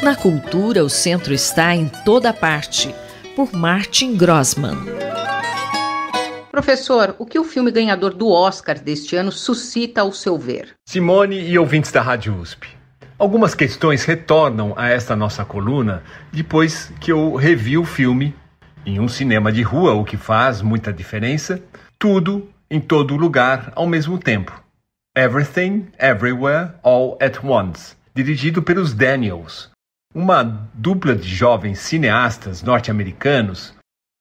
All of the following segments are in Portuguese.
Na cultura, o centro está em toda parte, por Martin Grossman. Professor, o que o filme ganhador do Oscar deste ano suscita ao seu ver? Simone e ouvintes da Rádio USP. Algumas questões retornam a esta nossa coluna depois que eu revi o filme em um cinema de rua, o que faz muita diferença, tudo em todo lugar ao mesmo tempo. Everything, Everywhere, All at Once, dirigido pelos Daniels, uma dupla de jovens cineastas norte-americanos,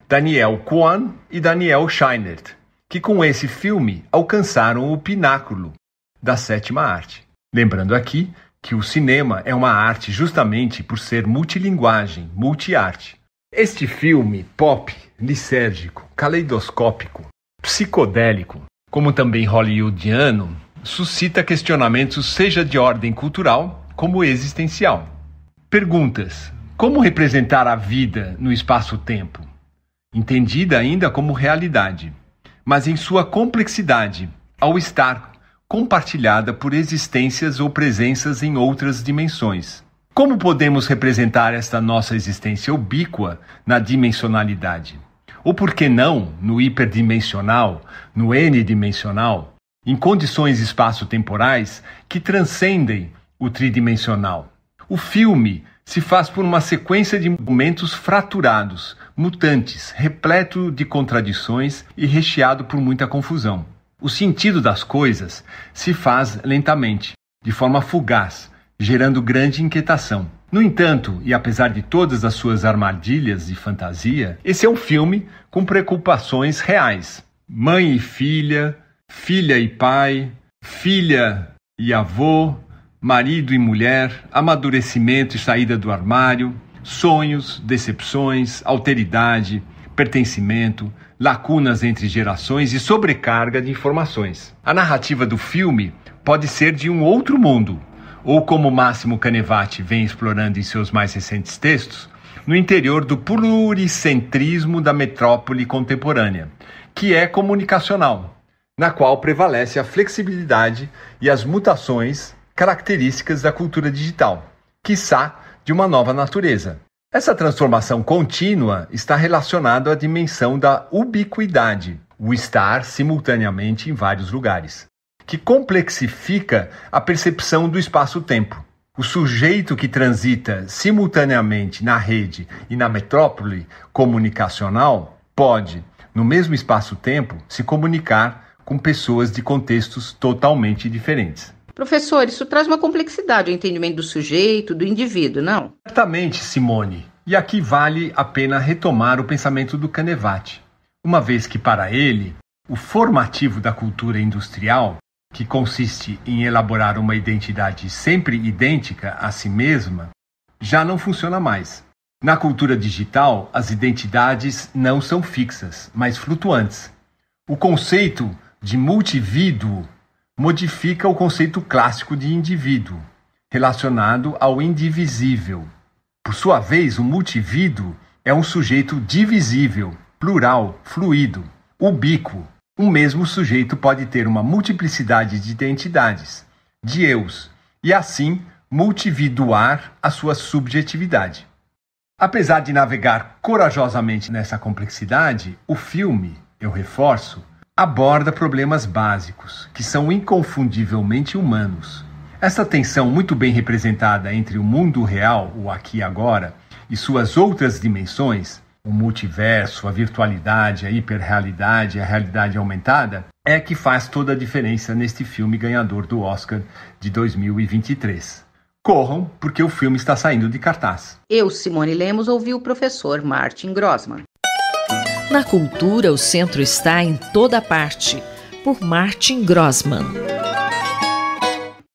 Daniel Kwan e Daniel Scheinert, que com esse filme alcançaram o pináculo da sétima arte. Lembrando aqui que o cinema é uma arte justamente por ser multilinguagem, multiarte. Este filme pop, lisérgico, caleidoscópico, psicodélico, como também hollywoodiano, suscita questionamentos seja de ordem cultural como existencial. Perguntas: Como representar a vida no espaço-tempo? Entendida ainda como realidade, mas em sua complexidade, ao estar compartilhada por existências ou presenças em outras dimensões. Como podemos representar esta nossa existência ubíqua na dimensionalidade? Ou por que não no hiperdimensional, no n-dimensional, em condições espaço-temporais que transcendem o tridimensional? O filme se faz por uma sequência de momentos fraturados, mutantes, repleto de contradições e recheado por muita confusão. O sentido das coisas se faz lentamente, de forma fugaz, gerando grande inquietação. No entanto, e apesar de todas as suas armadilhas e fantasia, esse é um filme com preocupações reais. Mãe e filha, filha e pai, filha e avô, marido e mulher, amadurecimento e saída do armário, sonhos, decepções, alteridade, pertencimento, lacunas entre gerações e sobrecarga de informações. A narrativa do filme pode ser de um outro mundo, ou como Máximo Canevati vem explorando em seus mais recentes textos, no interior do pluricentrismo da metrópole contemporânea, que é comunicacional, na qual prevalece a flexibilidade e as mutações características da cultura digital, quiçá de uma nova natureza. Essa transformação contínua está relacionada à dimensão da ubiquidade, o estar simultaneamente em vários lugares, que complexifica a percepção do espaço-tempo. O sujeito que transita simultaneamente na rede e na metrópole comunicacional pode, no mesmo espaço-tempo, se comunicar com pessoas de contextos totalmente diferentes. Professor, isso traz uma complexidade ao entendimento do sujeito, do indivíduo, não? Certamente, Simone. E aqui vale a pena retomar o pensamento do Canevati, uma vez que, para ele, o formativo da cultura industrial, que consiste em elaborar uma identidade sempre idêntica a si mesma, já não funciona mais. Na cultura digital, as identidades não são fixas, mas flutuantes. O conceito de multivíduo modifica o conceito clássico de indivíduo, relacionado ao indivisível. Por sua vez, o multivíduo é um sujeito divisível, plural, fluido, ubíquo. Um mesmo sujeito pode ter uma multiplicidade de identidades, de eus, e assim multividuar a sua subjetividade. Apesar de navegar corajosamente nessa complexidade, o filme, eu reforço, aborda problemas básicos, que são inconfundivelmente humanos. Essa tensão muito bem representada entre o mundo real, o aqui e agora, e suas outras dimensões, o multiverso, a virtualidade, a hiperrealidade, a realidade aumentada, é que faz toda a diferença neste filme ganhador do Oscar de 2023. Corram, porque o filme está saindo de cartaz. Eu, Simone Lemos, ouvi o professor Martin Grossman. Na cultura, o centro está em toda parte, por Martin Grossman.